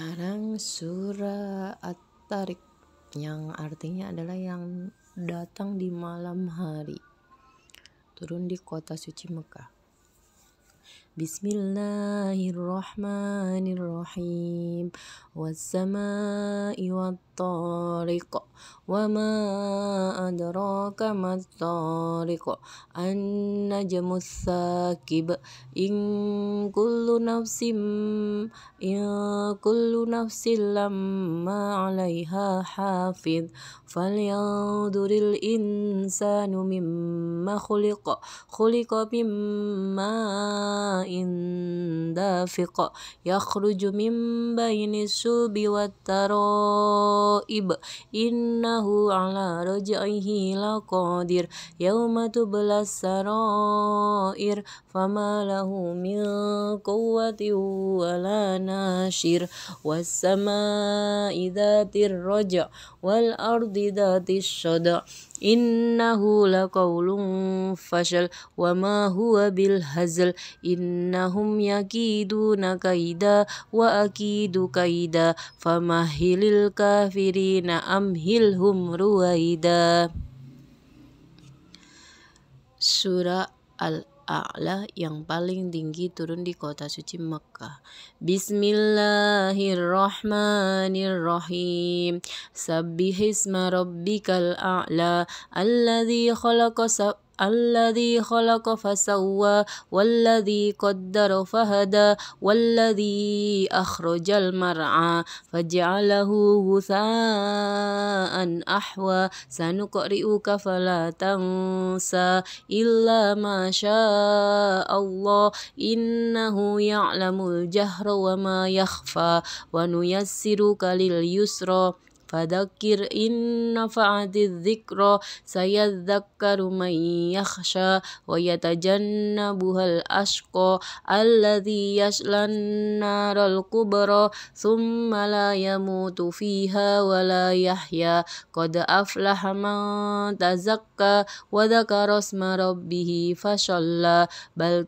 sekarang surah at-tarik yang artinya adalah yang datang di malam hari turun di kota suci Mekah Bismillahirrahmanirrahim Wassamai wattariq ma adraka mattariq An-najmus sakib In kul kullu nafsim ya kullu nafsin lamma 'alaiha hafiz falyanduril insanu mimma khuliqa khuliqa mimma indafiq yakhruju min bayni subi wat taraib innahu 'ala raj'ihi laqadir yawma tublas sarair fama lahu min مطوة ولا ناشر والسماء ذات الرجع والأرض ذات الشدع إنه لقول فشل وما هو بالهزل إنهم يكيدون كيدا وأكيد كيدا فمهل الكافرين أمهلهم رويدا سورة al a'la yang paling tinggi turun di kota suci Mekah. Bismillahirrahmanirrahim. Sabbihisma rabbikal a'la alladhi khalaqa الذي خلق فسوى والذي قدر فهدى والذي أخرج المرعى فجعله غثاء أحوى سنقرئك فلا تنسى إلا ما شاء الله إنه يعلم الجهر وما يخفى ونيسرك لليسرى فذكر إن نفعت الذكرى سيذكر من يخشى ويتجنبها الأشقى الذي يشلى النار الكبرى ثم لا يموت فيها ولا يحيا قد أفلح من تزكى وذكر اسم ربه فشلى بل,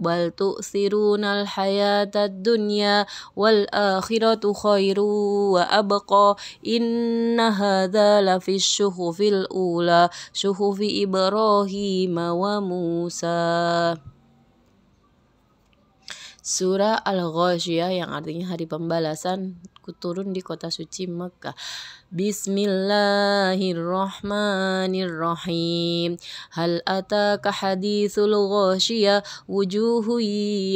بل تؤثرون الحياة الدنيا والآخرة خير وأبقى Inna hadza la fi syuhufil ula syuhufi Ibrahim wa Musa. Surah Al-Ghoshiyah yang artinya hari pembalasan aku turun di kota suci Mekah. Bismillahirrahmanirrahim. Hal ataka hadithul ghasyiyah wujuhu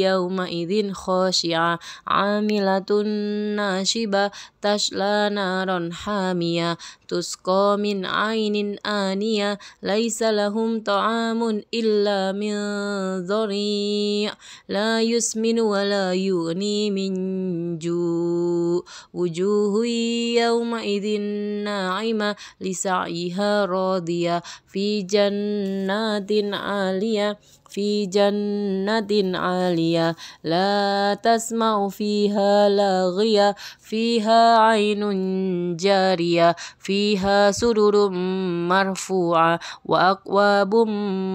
yawma idzin khashi'a amilatun nashiba tashla naron hamiyah tusqa min ainin aniyah laisa lahum ta'amun illa min dhari' la yusminu wa la yughni min ju' وجوه يومئذ ناعمة لسعيها راضية في جنات عالية في جنة عالية لا تسمع فيها لاغية فيها عين جارية فيها سرر مرفوعة وأكواب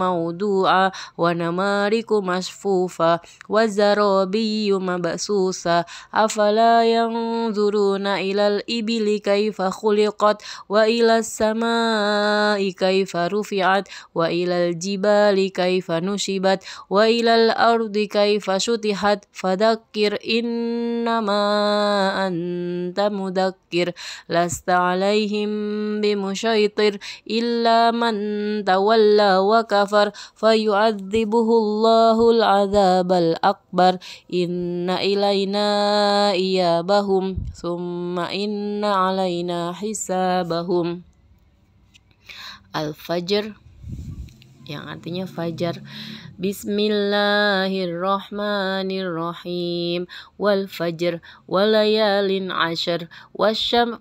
موضوعة ونمارك مشفوفة وزرابي مبسوسة أفلا ينظرون إلى الإبل كيف خلقت وإلى السماء كيف رفعت وإلى الجبال كيف نشرت نصبت وإلى الأرض كيف شطحت فذكر إنما أنت مذكر لست عليهم بمشيطر إلا من تولى وكفر فيعذبه الله العذاب الأكبر إن إلينا إيابهم ثم إن علينا حسابهم الفجر yang artinya fajar. Bismillahirrahmanirrahim. Wal fajr walayalin ashar wasyam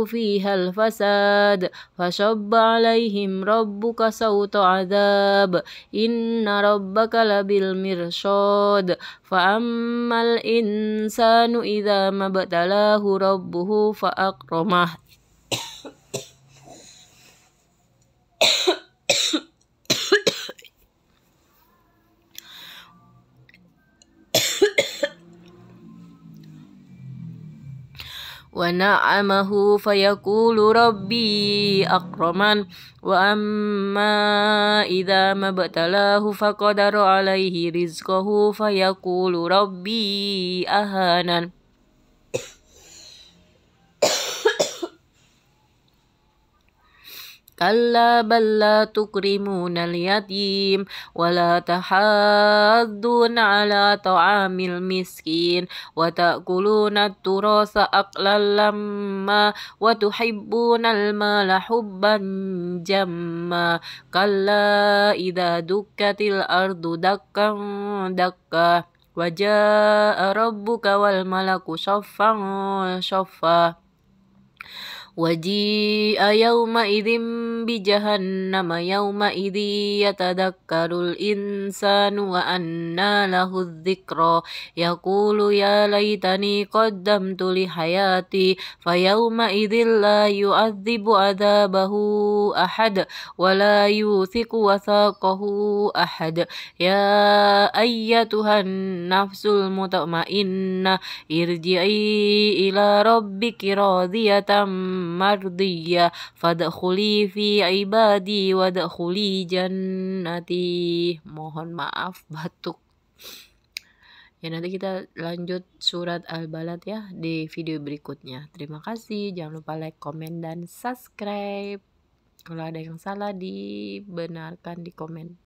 فيها الفساد فشب عليهم ربك سوط عذاب إن ربك لبالمرشاد فأما الإنسان إذا ما ابتلاه ربه فأكرمه ونعمه فيقول ربي أكرمن وأما إذا ما ابتلاه فقدر عليه رزقه فيقول ربي أهانن كلا بل لا تكرمون اليتيم ولا تحاضون على طعام المسكين وتأكلون التراث أقلا لما وتحبون المال حبا جما كلا إذا دكت الأرض دكا دكا وجاء ربك والملك صفا صفا Wajii ayau ma idim bijahan nama yau ma idii atada karul insan wa anna lahu zikro ya kulu ya lai tani kodam tulihayati fai au ma idil lai yu ath dibu adabahu a hada walayu sikuwa sakuhu a hada ya ai tuhan nafsul muto ma inna irji ai ila robbi kiro zia مرضية fadkhuli fi ibadi wadkhuli jannati mohon maaf batuk ya nanti kita lanjut surat al-balad ya di video berikutnya terima kasih jangan lupa like komen dan subscribe kalau ada yang salah dibenarkan di komen